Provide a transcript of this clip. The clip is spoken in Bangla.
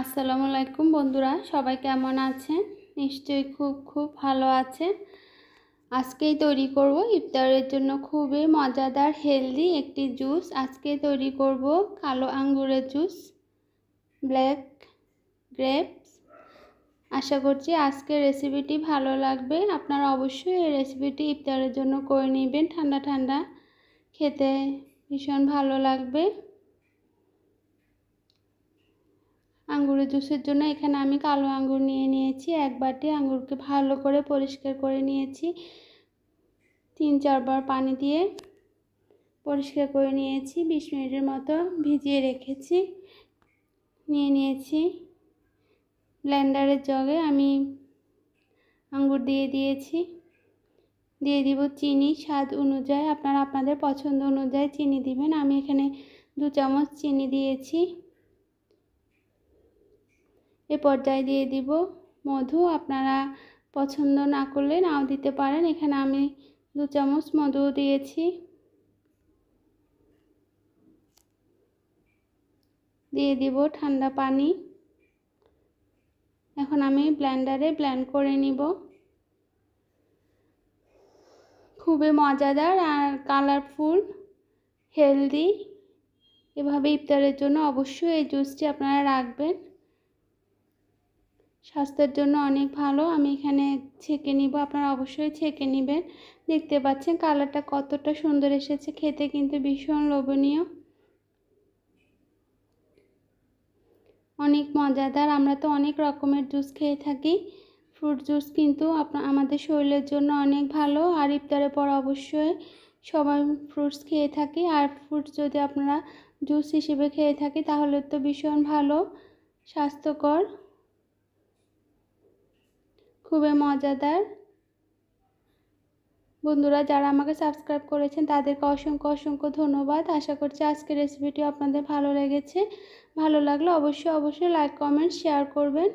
আসসালামু আলাইকুম বন্ধুরা সবাই কেমন আছেন নিশ্চয়ই খুব খুব ভালো আছে আজকেই তৈরি করব ইফতারের জন্য খুবই মজাদার হেলদি একটি জুস আজকে তৈরি করব কালো আঙ্গুরের জুস ব্ল্যাক গ্রেপস আশা করছি আজকে রেসিপিটি ভালো লাগবে আপনারা অবশ্যই এই রেসিপিটি ইফতারের জন্য করে নেবেন ঠান্ডা ঠান্ডা খেতে ভীষণ ভালো লাগবে আঙ্গুরের জুসের জন্য এখানে আমি কালো আঙ্গুর নিয়ে নিয়েছি এক বাটি আঙ্গুরকে ভালো করে পরিষ্কার করে নিয়েছি তিন চারবার পানি দিয়ে পরিষ্কার করে নিয়েছি বিশ মিনিটের মতো ভিজিয়ে রেখেছি নিয়ে নিয়েছি ব্লেন্ডারের জগে আমি আঙ্গুর দিয়ে দিয়েছি দিয়ে দিব চিনি স্বাদ অনুযায়ী আপনারা আপনাদের পছন্দ অনুযায়ী চিনি দিবেন আমি এখানে দু চামচ চিনি দিয়েছি এ পর্যায়ে দিয়ে দিব মধু আপনারা পছন্দ না করলে নাও দিতে পারেন এখানে আমি দু চামচ মধু দিয়েছি দিয়ে দিব ঠান্ডা পানি এখন আমি ব্ল্যান্ডারে ব্ল্যান্ড করে নিব খুবই মজাদার আর কালারফুল হেলদি এভাবে ইফতারের জন্য অবশ্যই এই জুসটি আপনারা রাখবেন স্বাস্থ্যের জন্য অনেক ভালো আমি এখানে ছেঁকে নিব আপনারা অবশ্যই ছেঁকে নেবেন দেখতে পাচ্ছেন কালারটা কতটা সুন্দর এসেছে খেতে কিন্তু ভীষণ লোভনীয় অনেক মজাদার আমরা তো অনেক রকমের জুস খেয়ে থাকি ফ্রুট জুস কিন্তু আমাদের শরীরের জন্য অনেক ভালো আর ইফতারের পর অবশ্যই সবাই ফ্রুটস খেয়ে থাকি আর ফ্রুটস যদি আপনারা জুস হিসেবে খেয়ে থাকি তাহলে তো ভীষণ ভালো স্বাস্থ্যকর খুবই মজাদার বন্ধুরা যারা আমাকে সাবস্ক্রাইব করেছেন তাদেরকে অসংখ্য অসংখ্য ধন্যবাদ আশা করছি আজকের রেসিপিটি আপনাদের ভালো লেগেছে ভালো লাগলে অবশ্যই অবশ্যই লাইক কমেন্ট শেয়ার করবেন